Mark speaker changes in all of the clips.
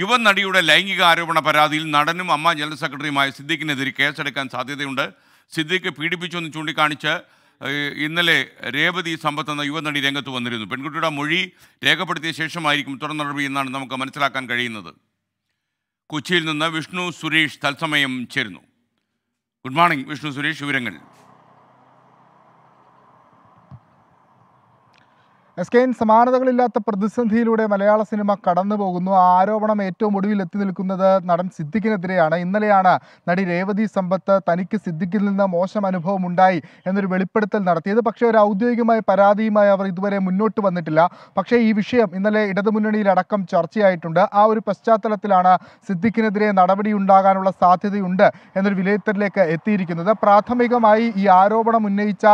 Speaker 1: യുവനടിയുടെ ലൈംഗിക ആരോപണ പരാതിയിൽ നടനും അമ്മ ജനറൽ സെക്രട്ടറിയുമായ സിദ്ദിഖിനെതിരെ കേസെടുക്കാൻ സാധ്യതയുണ്ട് സിദ്ദിഖ് പീഡിപ്പിച്ചുവെന്ന് ചൂണ്ടിക്കാണിച്ച് ഇന്നലെ രേവതി സമ്പത്ത് എന്ന യുവനടി രംഗത്ത് വന്നിരുന്നു പെൺകുട്ടിയുടെ മൊഴി രേഖപ്പെടുത്തിയ ശേഷമായിരിക്കും തുടർ എന്നാണ് നമുക്ക് മനസ്സിലാക്കാൻ കഴിയുന്നത് കൊച്ചിയിൽ നിന്ന് വിഷ്ണു സുരേഷ് തത്സമയം ചേരുന്നു ഗുഡ് മോർണിംഗ് വിഷ്ണു സുരേഷ് വിവരങ്ങളിൽ
Speaker 2: എസ് എൻ സമാനതകളില്ലാത്ത പ്രതിസന്ധിയിലൂടെ മലയാള സിനിമ കടന്നു പോകുന്നു ആ ആരോപണം ഏറ്റവും ഒടുവിൽ എത്തി നിൽക്കുന്നത് നടൻ സിദ്ദിഖിനെതിരെയാണ് ഇന്നലെയാണ് നടി രേവതി സമ്പത്ത് തനിക്ക് സിദ്ദിഖിൽ നിന്ന് മോശം അനുഭവം ഉണ്ടായി എന്നൊരു വെളിപ്പെടുത്തൽ നടത്തിയത് പക്ഷേ ഒരു ഔദ്യോഗികമായ പരാതിയുമായി അവർ ഇതുവരെ മുന്നോട്ട് വന്നിട്ടില്ല പക്ഷേ ഈ വിഷയം ഇന്നലെ ഇടതുമുന്നണിയിലടക്കം ചർച്ചയായിട്ടുണ്ട് ആ ഒരു പശ്ചാത്തലത്തിലാണ് സിദ്ദിഖിനെതിരെ നടപടി ഉണ്ടാകാനുള്ള സാധ്യതയുണ്ട് എന്നൊരു വിലയിരുത്തലിലേക്ക് എത്തിയിരിക്കുന്നത് പ്രാഥമികമായി ഈ ആരോപണം ഉന്നയിച്ച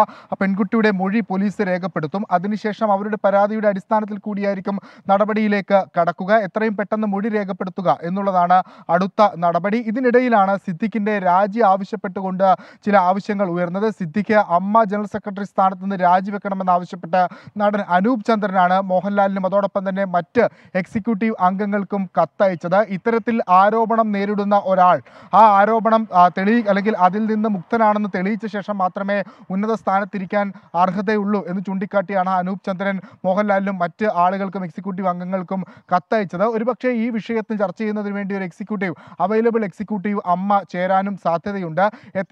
Speaker 2: പെൺകുട്ടിയുടെ മൊഴി പോലീസ് രേഖപ്പെടുത്തും അതിനുശേഷം അവരുടെ ഒരു പരാതിയുടെ അടിസ്ഥാനത്തിൽ കൂടിയായിരിക്കും നടപടിയിലേക്ക് കടക്കുക എത്രയും പെട്ടെന്ന് മൊഴി രേഖപ്പെടുത്തുക എന്നുള്ളതാണ് അടുത്ത നടപടി ഇതിനിടയിലാണ് സിദ്ദിഖിന്റെ രാജി ആവശ്യപ്പെട്ടുകൊണ്ട് ചില ആവശ്യങ്ങൾ ഉയർന്നത് സിദ്ദിഖ് അമ്മ ജനറൽ സെക്രട്ടറി സ്ഥാനത്ത് നിന്ന് രാജിവെക്കണമെന്നാവശ്യപ്പെട്ട് നടൻ അനൂപ് ചന്ദ്രനാണ് മോഹൻലാലിനും അതോടൊപ്പം തന്നെ മറ്റ് എക്സിക്യൂട്ടീവ് അംഗങ്ങൾക്കും കത്തയച്ചത് ഇത്തരത്തിൽ ആരോപണം നേരിടുന്ന ഒരാൾ ആ ആരോപണം തെളി അല്ലെങ്കിൽ അതിൽ നിന്ന് മുക്തനാണെന്ന് തെളിയിച്ച ശേഷം മാത്രമേ ഉന്നത സ്ഥാനത്തിരിക്കാൻ അർഹതയുള്ളൂ എന്ന് ചൂണ്ടിക്കാട്ടിയാണ് അനൂപ് ചന്ദ്രൻ മോഹൻലാലിനും മറ്റ് ആളുകൾക്കും എക്സിക്യൂട്ടീവ് അംഗങ്ങൾക്കും കത്തയച്ചത് ഒരുപക്ഷേ ഈ വിഷയത്തിൽ ചർച്ച ചെയ്യുന്നതിന് വേണ്ടി ഒരു എക്സിക്യൂട്ടീവ് അവൈലബിൾ എക്സിക്യൂട്ടീവ് അമ്മ ചേരാനും സാധ്യതയുണ്ട്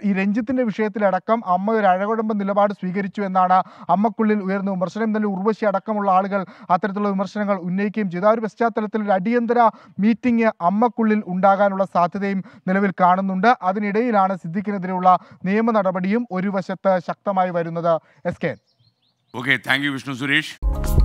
Speaker 2: ഈ രഞ്ജിത്തിൻ്റെ വിഷയത്തിലടക്കം അമ്മ ഒരു അഴകുടമ്പ നിലപാട് സ്വീകരിച്ചു എന്നാണ് അമ്മക്കുള്ളിൽ ഉയർന്ന വിമർശനം തന്നെ ഉർവശി അടക്കമുള്ള ആളുകൾ അത്തരത്തിലുള്ള വിമർശനങ്ങൾ ഉന്നയിക്കുകയും ചെയ്തു ആ ഒരു പശ്ചാത്തലത്തിൽ ഒരു അടിയന്തര മീറ്റിംഗ് അമ്മക്കുള്ളിൽ ഉണ്ടാകാനുള്ള സാധ്യതയും നിലവിൽ കാണുന്നുണ്ട് അതിനിടയിലാണ് സിദ്ദിഖിനെതിരെയുള്ള നിയമ നടപടിയും ഒരു വശത്ത് ശക്തമായി വരുന്നത് S K
Speaker 1: Okay, thank you, Vishnu Suresh.